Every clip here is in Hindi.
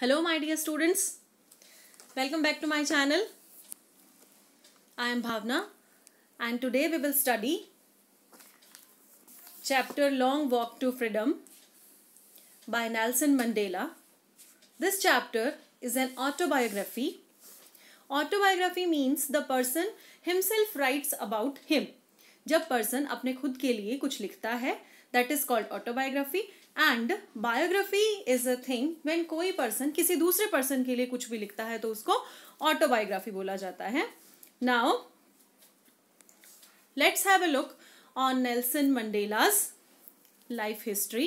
hello my dear students welcome back to my channel i am bhavna and today we will study chapter long walk to freedom by nelson mandela this chapter is an autobiography autobiography means the person himself writes about him जब पर्सन अपने खुद के लिए कुछ लिखता है that is called autobiography and biography is a thing when कोई पर्सन किसी दूसरे पर्सन के लिए कुछ भी लिखता है तो उसको ऑटोबायोग्राफी बोला जाता है now let's have a look on Nelson Mandela's life history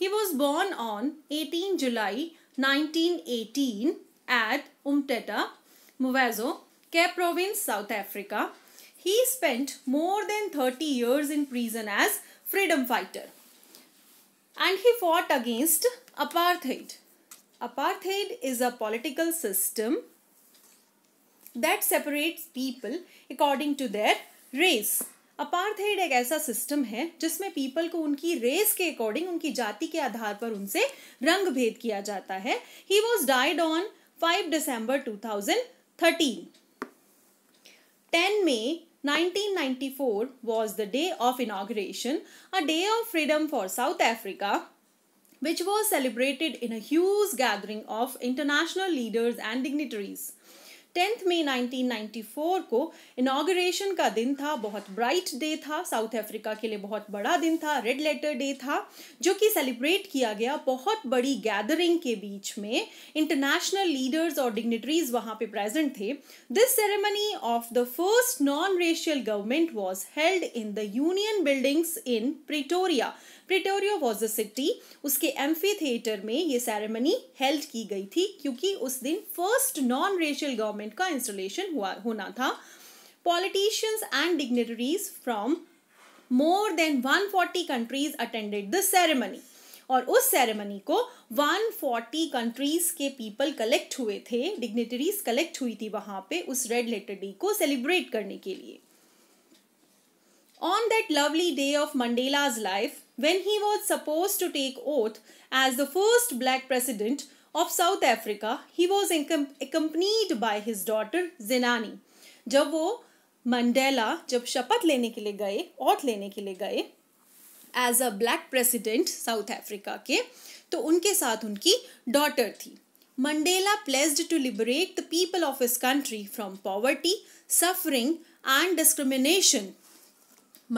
he was born on eighteen July eighteen eight Umtata Muvazo, Cape Province South Africa he spent more than thirty years in prison as freedom fighter and he fought against apartheid. Apartheid is a political system that separates people according to their race. Apartheid एक ऐसा सिस्टम है जिसमें पीपल को उनकी रेस के अकॉर्डिंग उनकी जाति के आधार पर उनसे रंग भेद किया जाता है he was died on 5 December 2013 10 May 1994 was the day of inauguration, a day of freedom for South Africa, which was celebrated in a huge gathering of international leaders and dignitaries. Tenth May 1994 को इनाग्रेशन का दिन था बहुत ब्राइट डे था साउथ अफ्रीका के लिए बहुत बड़ा दिन था रेड लेटर डे था जो कि सेलिब्रेट किया गया बहुत बड़ी गैदरिंग के बीच में इंटरनेशनल लीडर्स और डिग्निटरीज वहां पे प्रेजेंट थे this ceremony of the first non racial government was held in the Union Buildings in Pretoria Pretoria was a city उसके एम्फी थिएटर में ये सेरेमनी हेल्ड की गई थी क्योंकि उस दिन first non racial government government का इंस्टॉलेशन हुआ होना था politicians and dignitaries from more than 140 countries attended the ceremony और उस सेरेमनी को 140 कंट्रीज के पीपल कलेक्ट हुए थे डिग्नेटरीज कलेक्ट हुई थी वहां पे उस रेड लेटर डे को सेलिब्रेट करने के लिए on that lovely day of Mandela's life, when he was supposed to take oath as the first black president, of South Africa he was accompanied by his daughter Zenani जब वो मंडेला जब शपथ लेने के लिए गए ओथ लेने के लिए गए as a black president South Africa के तो उनके साथ उनकी डॉटर थी Mandela pledged to liberate the people of his country from poverty suffering and discrimination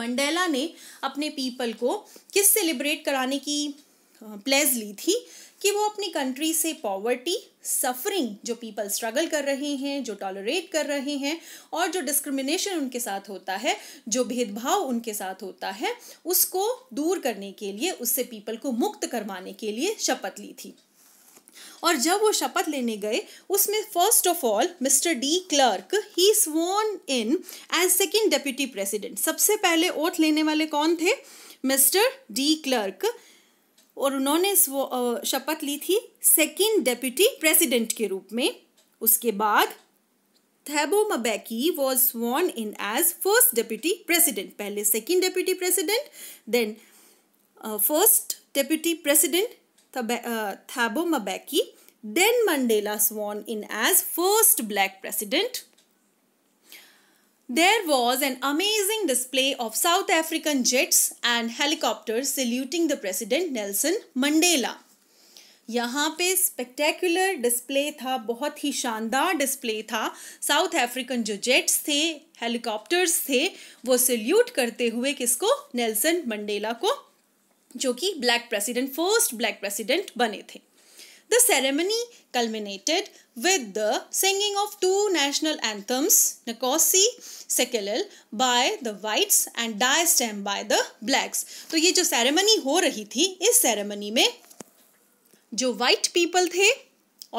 Mandela ने अपने पीपल को किस से लिबरेट कराने की प्लेज ली थी कि वो अपनी कंट्री से पॉवर्टी सफरिंग जो पीपल स्ट्रगल कर रहे हैं जो टॉलरेट कर रहे हैं और जो डिस्क्रिमिनेशन उनके साथ होता है जो भेदभाव उनके साथ होता है उसको दूर करने के लिए उससे पीपल को मुक्त करवाने के लिए शपथ ली थी और जब वो शपथ लेने गए उसमें first of all Mister de Klerk he sworn in as second deputy president सबसे पहले ओथ लेने वाले कौन थे मिस्टर डी क्लर्क और उन्होंने शपथ ली थी सेकेंड डेप्यूटी प्रेसिडेंट के रूप में उसके बाद Thabo Mbeki was sworn in as first deputy president पहले second deputy president then first deputy president Thabo Mbeki then Mandela sworn in as first black president There was an amazing display of South African jets and helicopters saluting the President Nelson Mandela. यहाँ पे स्पेक्टेकुलर डिस्प्ले था बहुत ही शानदार डिस्प्ले था साउथ अफ्रीकन जो जेट्स थे हेलीकॉप्टर्स थे वो सल्यूट करते हुए किसको नेल्सन मंडेला को जो कि black president first black president बने थे The ceremony culminated with the singing of two national anthems, nakosi Sekelel by the whites and stem by the blacks. to ye jo ceremony ho rahi thi is ceremony mein jo white people the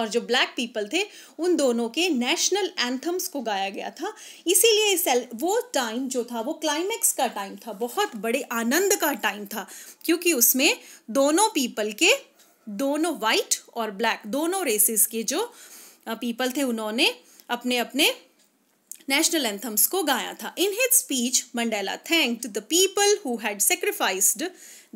और जो ब्लैक पीपल थे उन दोनों के नेशनल एंथम्स को गाया गया था इसीलिए इस वो टाइम जो था वो क्लाइमेक्स का टाइम था बहुत बड़े आनंद का टाइम था क्योंकि उसमें दोनों पीपल के दोनों वाइट और ब्लैक दोनों रेसेस के जो पीपल थे उन्होंने अपने अपने नेशनल एंथम्स को गाया था in his speech Mandela thanked the people who had sacrificed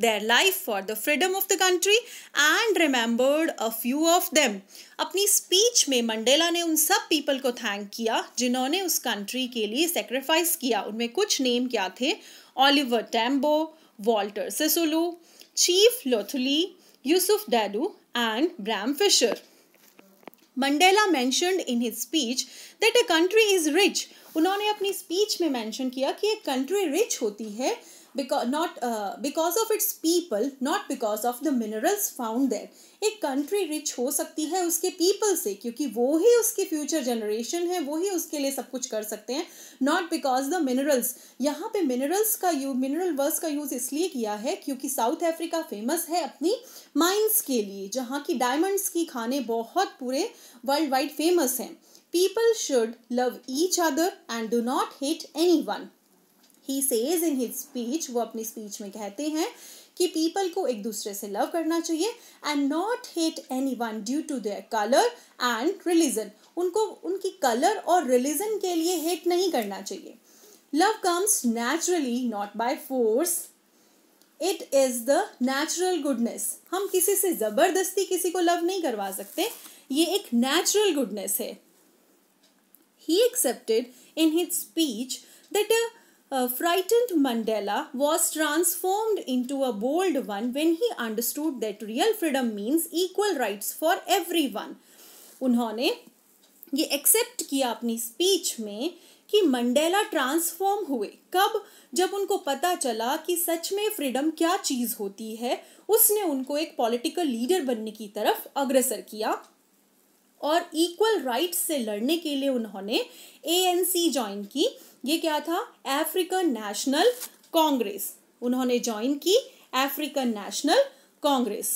their life for the freedom of the country and remembered a few of them अपनी स्पीच में मंडेला ने उन सब पीपल को थैंक किया जिन्होंने उस कंट्री के लिए सेक्रीफाइस किया उनमें कुछ नेम क्या थे Oliver Tambo Walter Sisulu Chief Luthuli Yusuf Dadu and Bram Fisher. Mandela mentioned in his speech that a country is rich. उन्होंने अपनी स्पीच में मेंशन किया कि एक कंट्री रिच होती है because not uh, because of its people not because of the minerals found there एक कंट्री रिच हो सकती है उसके पीपल से क्योंकि वो ही उसके फ्यूचर जनरेशन है वो ही उसके लिए सब कुछ कर सकते हैं नॉट बिकॉज द मिनरल्स यहाँ पे मिनरल्स का यू मिनरल वर्स का यूज़ इसलिए किया है क्योंकि साउथ अफ्रीका फेमस है अपनी माइंस के लिए जहाँ की डायमंड्स की खाने बहुत पूरे वर्ल्ड वाइड फेमस हैं people should love each other and do not hate anyone he says in his speech वो अपनी स्पीच में कहते हैं कि पीपल को एक दूसरे से लव करना चाहिए and not hate anyone due to their colour and religion उनको उनकी कलर और रिलीजन के लिए हेट नहीं करना चाहिए love comes naturally not by force it is the natural goodness हम किसी से ज़बरदस्ती किसी को लव नहीं करवा सकते ये एक नेचुरल गुडनेस है he accepted in his speech that uh, frightened Mandela was transformed into a bold one when he understood that real freedom means equal rights for everyone. उन्होंने ये एक्सेप्ट किया अपनी स्पीच में कि मंडेला ट्रांसफॉर्म हुए कब जब उनको पता चला कि सच में फ्रीडम क्या चीज़ होती है उसने उनको एक पॉलिटिकल लीडर बनने की तरफ अग्रसर किया और इक्वल राइट्स से लड़ने के लिए उन्होंने एएनसी ज्वाइन की ये क्या था अफ्रीकन नेशनल कांग्रेस उन्होंने ज्वाइन की African National Congress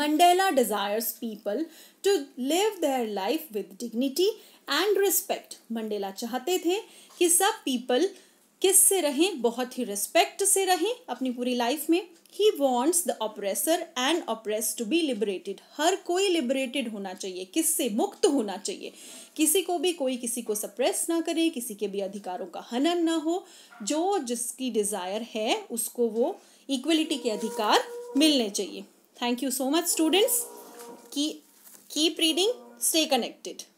Mandela desires people to live their life with dignity and respect Mandela चाहते थे कि सब पीपल किस से रहें बहुत ही रिस्पेक्ट से रहें अपनी पूरी लाइफ में he wants the oppressor and oppressed to be liberated हर कोई लिबरेटेड होना चाहिए किससे मुक्त होना चाहिए किसी को भी कोई किसी को सप्रेस ना करे किसी के भी अधिकारों का हनन ना हो जो जिसकी डिज़ायर है उसको वो इक्वलिटी के अधिकार मिलने चाहिए thank you so much students की कीप रीडिंग स्टे कनेक्टेड